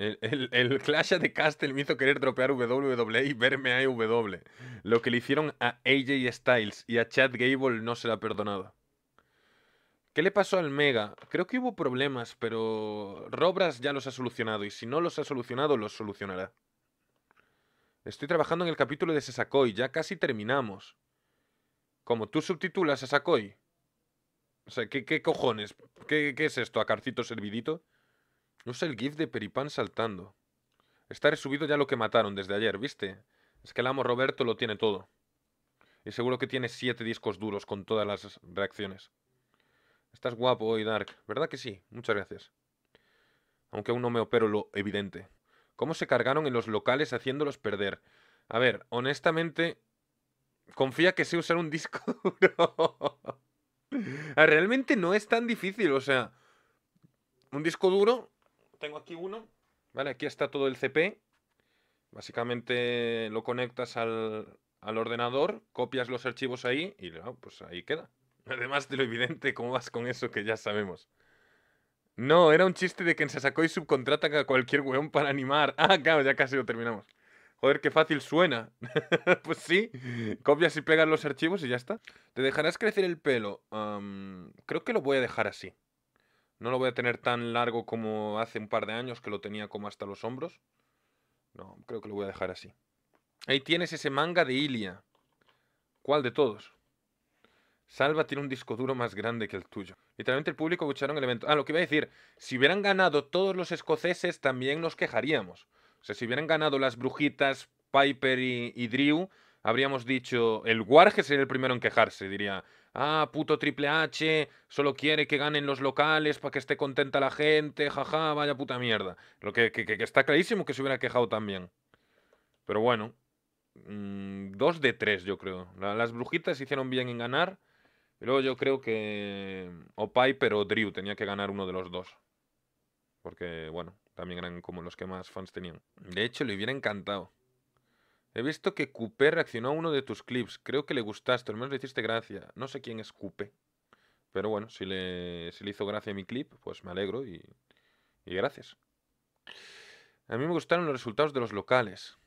El, Clash de Castle me hizo querer dropear WWE y verme a e W. Lo que le hicieron a AJ Styles y a Chad Gable no se ha perdonado. ¿Qué le pasó al Mega? Creo que hubo problemas, pero Robras ya los ha solucionado y si no los ha solucionado, los solucionará. Estoy trabajando en el capítulo de Sasakoi, ya casi terminamos. Como tú subtitulas Sasakoi. O sea, ¿qué, qué cojones? ¿Qué, ¿Qué es esto, Carcito servidito? No Usa el GIF de Peripan saltando. Está resubido ya lo que mataron desde ayer, ¿viste? Es que el amo Roberto lo tiene todo. Y seguro que tiene siete discos duros con todas las reacciones. Estás guapo hoy, Dark. ¿Verdad que sí? Muchas gracias. Aunque aún no me opero lo evidente. ¿Cómo se cargaron en los locales haciéndolos perder? A ver, honestamente... Confía que sé usar un disco duro. Ah, realmente no es tan difícil, o sea... Un disco duro tengo aquí uno. Vale, aquí está todo el CP. Básicamente lo conectas al, ordenador, copias los archivos ahí y ah, pues ahí queda. Además de lo evidente, ¿cómo vas con eso que ya sabemos? No, era un chiste de quien se sacó y subcontrata a cualquier weón para animar. Ah, claro, ya casi lo terminamos. Joder, qué fácil suena. pues sí, copias y pegas los archivos y ya está. ¿Te dejarás crecer el pelo? creo que lo voy a dejar así. No lo voy a tener tan largo como hace un par de años que lo tenía como hasta los hombros. No, creo que lo voy a dejar así. Ahí tienes ese manga de Ilia. ¿Cuál de todos? Salva tiene un disco duro más grande que el tuyo. Literalmente el público escucharon el evento. Ah, lo que iba a decir, si hubieran ganado todos los escoceses también nos quejaríamos. O sea, si hubieran ganado las brujitas, Piper y, y Drew, habríamos dicho, el Warge sería el primero en quejarse, diría, ah, puto Triple H, solo quiere que ganen los locales para que esté contenta la gente, jaja, vaya puta mierda. Lo que, está clarísimo que se hubiera quejado también. Pero bueno, mm, dos de tres yo creo. las brujitas hicieron bien en ganar. Y luego yo creo que mm, o Piper o Drew tenía que ganar uno de los dos. Porque, bueno, también eran como los que más fans tenían. De hecho, le hubiera encantado He visto que Coupé reaccionó a uno de tus clips. Creo que le gustaste, al menos le hiciste gracia. No sé quién es Coupé. Pero bueno, si le, hizo gracia a mi clip, pues me alegro y, y gracias. A mí me gustaron los resultados de los locales.